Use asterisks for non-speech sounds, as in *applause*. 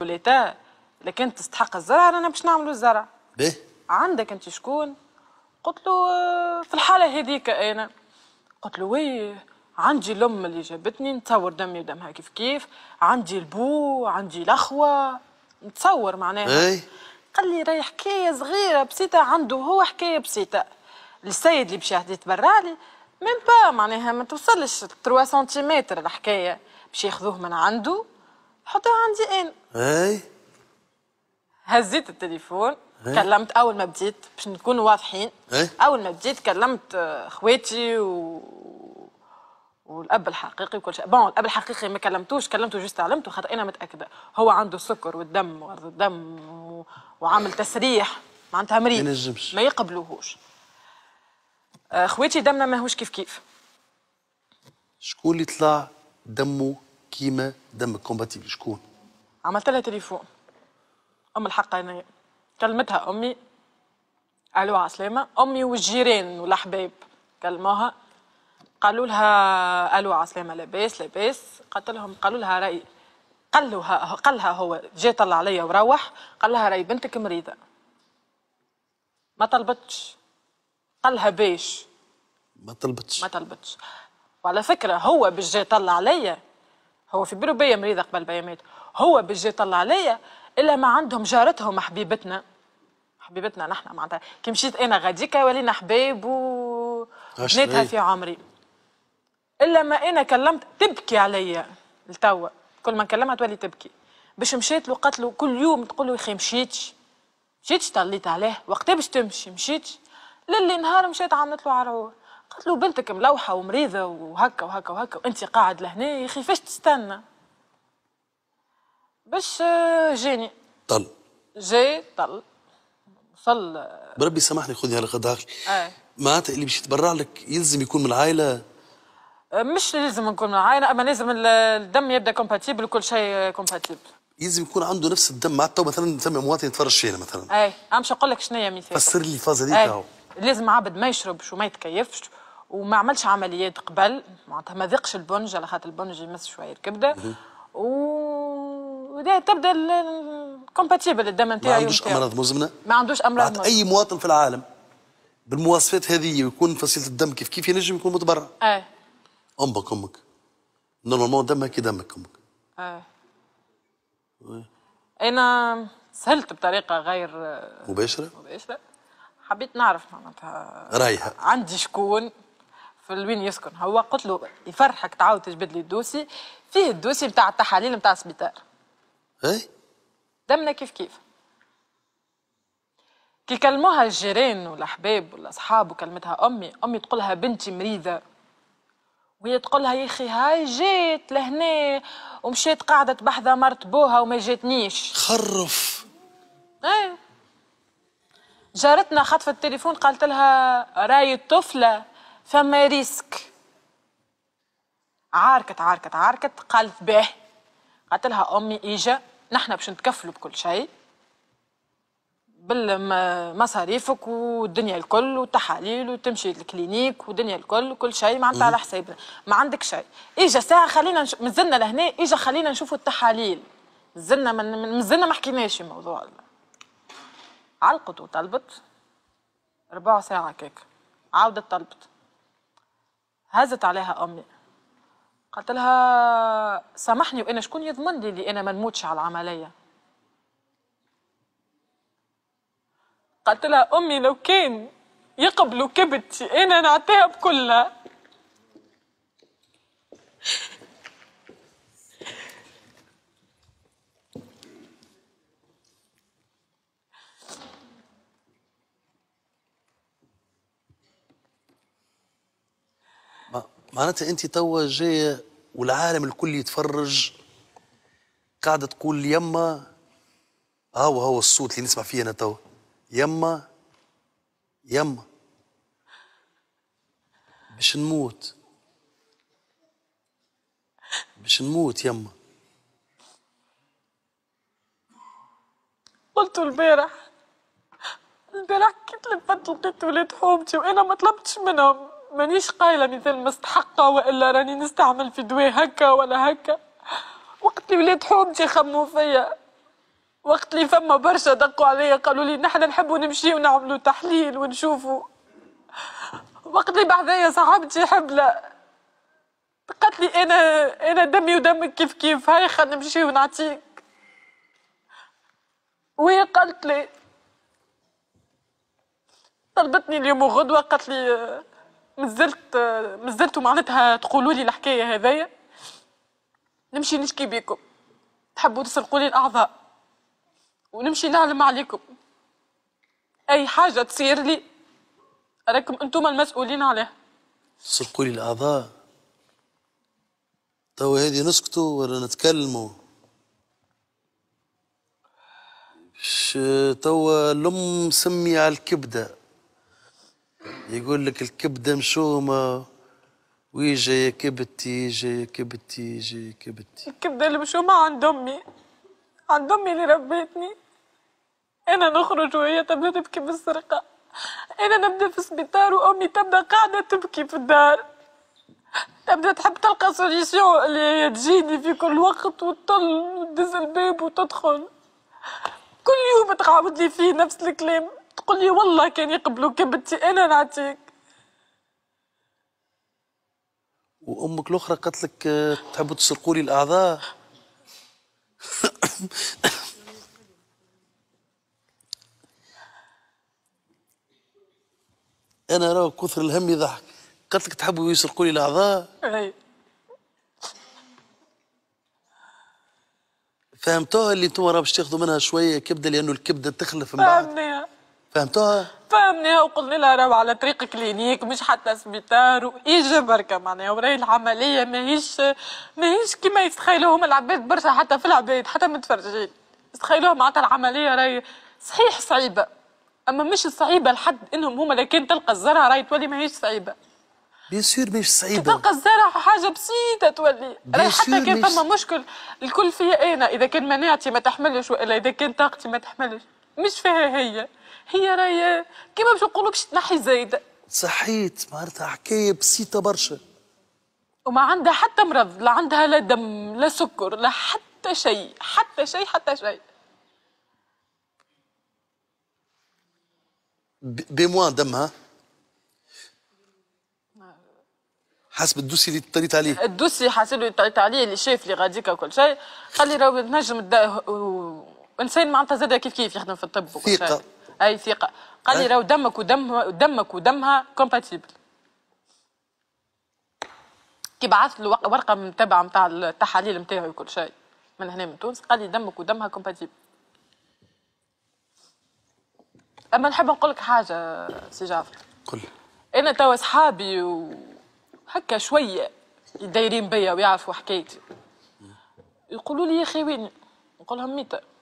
وليتا لكن تستحق الزرع رانا باش نعملوا الزرع به عندك انت شكون قلت له في الحاله هذيك انا قلت له وي عندي الام اللي جابتني نتصور دمي ودمها كيف كيف عندي البو عندي الاخوه نتصور معناها اي قال لي راهي حكايه صغيره بسيطه عنده هو حكايه بسيطه السيد اللي باش تبرع لي ميم با معناها ما توصلش 3 سنتيمتر الحكايه باش ياخذوه من عنده حطيها عندي انا اي هزيت التليفون هي. كلمت اول ما بديت باش نكون واضحين هي. اول ما بديت كلمت خواتي و... والاب الحقيقي وكل شيء بون الاب الحقيقي ما كلمتوش كلمته جوست علمته خاطر انا متاكده هو عنده سكر والدم وعرض الدم و... وعامل تسريح معناتها مريض ما ينجمش ما يقبلوهوش آه، خواتي دمنا ماهوش كيف كيف شكون اللي طلع دمه كيما دمك كومباتيبل شكون عملت لها تليفون ام الحق انا كلمتها امي الو عسلامه امي والجيران والاحباب كلموها قالوا لها الو عسلامه لاباس لاباس قالت لهم قالوا لها راي قالوها قالها هو جا طلع عليا وروح قال لها راي بنتك مريضه ما طلبتش قال لها باش ما طلبتش ما طلبتش وعلى فكره هو باش جا طلع عليا هو في بيرو بيا مريض قبل بيامات هو بيجي يطلع عليا الا ما عندهم جارتهم حبيبتنا حبيبتنا نحن معناتها كي مشيت انا غاديكا ولينا حبايب و بناتها في عمري الا ما انا كلمت تبكي عليا لتوا كل ما نكلمها تولي تبكي باش مشيت له قالت له كل يوم تقول له يا اخي مشيتش مشيتش طليت عليه وقتها باش تمشي مشيتش للي نهار مشيت عملت له عرعور قالت له بنتك ملوحه ومريضه وهكا وهكا وهكا وانت قاعد لهنا يا اخي فاش تستنى باش آه، جاني طل جاي طل وصل بربي سامحني خذي على غداك معناتها اللي باش يتبرع لك يلزم يكون من العائله آه، مش لازم نكون من العائله اما لازم الدم يبدا كومباتيبل كل شيء كومباتيبل يلزم يكون عنده نفس الدم معناتها مثلا ثم آه، مواطن يتفرج فينا مثلا اي امشي نقول لك شنو هي مثال فسر لي الفازه هذيك لازم عبد ما يشربش وما يتكيفش وما عملش عمليات قبل معناتها ما ذقش البنج على خاطر البنج يمس شويه الكبده و تبدا كومباتيبل الدم نتاعي ما عندوش امراض مزمنه ما عندوش امراض مزمنه اي مواطن في العالم بالمواصفات هذه ويكون فصيله الدم كيف كيف ينجم يكون متبرع اه امك امك نورمالمون دمك كي دمك امك اه انا سهلت بطريقه غير مباشره مباشره حبيت نعرف معناتها رايها عندي شكون في وين يسكن هو قلت له يفرحك تعاود تجبد لي الدوسي فيه الدوسي نتاع التحاليل نتاع السبيطار اي دمنا كيف كيف كي كلموها الجيران والاحباب والاصحاب وكلمتها امي امي تقولها بنتي مريضه وهي تقولها يا اخي هاي جيت لهنا ومشيت قاعده بحذا مرت بوها وما جاتنيش خرف ايه جارتنا خطفت التليفون قالت لها راي الطفلة فما ريسك عاركت عاركت عاركت قالت به قالت لها أمي إيجا نحن باش نتكفلوا بكل شيء بالمصاريفك والدنيا الكل والتحاليل وتمشي للكلينيك ودنيا الكل وكل شيء معناتها على حسابنا ما عندك شيء اجا ساعه خلينا نش... مازلنا لهنا اجا خلينا نشوفوا التحاليل مازلنا من... مازلنا ما حكيناش الموضوع علقت وطلبت ربع ساعة كيك عاودت طلبت هزت عليها أمي قالت لها سامحني وأنا شكون يضمن لي اللي أنا ما نموتش على العملية قالت لها أمي لو كان يقبلوا كبتي أنا نعطيها بكلها معناتها انت توا جايه والعالم الكل يتفرج قاعده تقول يما هو هو الصوت اللي نسمع فيه انا توا يما يما باش نموت باش نموت يما قلت البارح البارح كنت لفت لقيت ولاد حومتي وانا ما طلبتش منهم مانيش قايلة مثال مستحقة وإلا راني نستعمل في دواء هكا ولا هكا وقت اللي ولاد حومتي خموا فيا وقت اللي فما برشا دقوا عليا قالوا لي نحن نحبوا نمشي ونعملوا تحليل ونشوفوا وقت اللي بعدايا صاحبتي حبلة قالت لي انا انا دمي ودمك كيف كيف هاي خل نمشي ونعطيك وهي قالت لي طلبتني اليوم وغدوه قالت لي مازلت مازلتوا معناتها تقولوا لي الحكايه هذايا نمشي نشكي بيكم تحبوا تسرقوا لي الاعضاء ونمشي نعلم عليكم اي حاجه تصير لي راكم انتم المسؤولين عليها سرقوا لي الاعضاء توا هذه نسكتوا ولا نتكلموا توا الام سمي على الكبده يقول لك الكبده مشومه ويجي يا كبتي يجي يا كبتي يجي يا كبتي الكبده المشومه عند امي عند امي اللي ربيتني انا نخرج وهي تبدا تبكي بالسرقه انا نبدا في السبيطار وامي تبدا قاعده تبكي في الدار تبدا تحب تلقى سوليسيون اللي هي تجيني في كل وقت وتطل وتدز الباب وتدخل كل يوم تعاود لي فيه نفس الكلام تقول لي والله كان يقبلوك بنتي انا نعطيك وامك الاخرى قالت لك آه، تحبوا تسرقوا لي الاعضاء *coughs* انا راه كثر الهم يضحك قالت لك تحبوا يسرقوا لي الاعضاء اي فهمتوها اللي انتم راه باش تاخذوا منها شويه كبده لانه الكبده تخلف من بعد فهمتوها؟ فهمناها وقلنا لها راهو على طريق كلينيك مش حتى سبيتار وايجا بركه معناها وراهي العمليه ماهيش ماهيش كيما يتخيلوهم العباد برشا حتى في العباد حتى متفرجين يتخيلوهم معناتها العمليه راهي صحيح صعيبه اما مش صعيبه لحد انهم هما لكن تلقى الزرعه راهي تولي ماهيش صعيبه بيان سور ماهيش صعيبه تلقى الزرع حاجه بسيطه تولي راهي حتى كان فما مشكل الكل فيها انا اذا كان مناعتي ما تحملش والا اذا كان طاقتي ما تحملش مش فيها هي هي راهي كيما باش نقولك تنحي زايده صحيت معناتها حكايه بسيطه برشا وما عندها حتى مرض لا عندها لا دم لا سكر لا حتى شيء حتى شيء حتى شيء بموان دمها حسب الدوسي اللي طريت عليه الدوسي حسب اللي طريت عليه اللي شاف لي غاديك وكل شيء قال لي راهو نجم انسان معناتها زاد كيف كيف يخدم في الطب وكل ثقه اي ثقه قال لي أه؟ راهو دمك ودم دمك ودمها كومباتيبل كي بعث له ورقه متبعه نتاع التحاليل نتاعي وكل شيء من هنا من تونس قال لي دمك ودمها كومباتيبل اما نحب نقول لك حاجه سي جعفر قل انا توا صحابي وهكا شويه دايرين بيا ويعرفوا حكايتي يقولوا لي يا اخي وين نقول لهم ميتا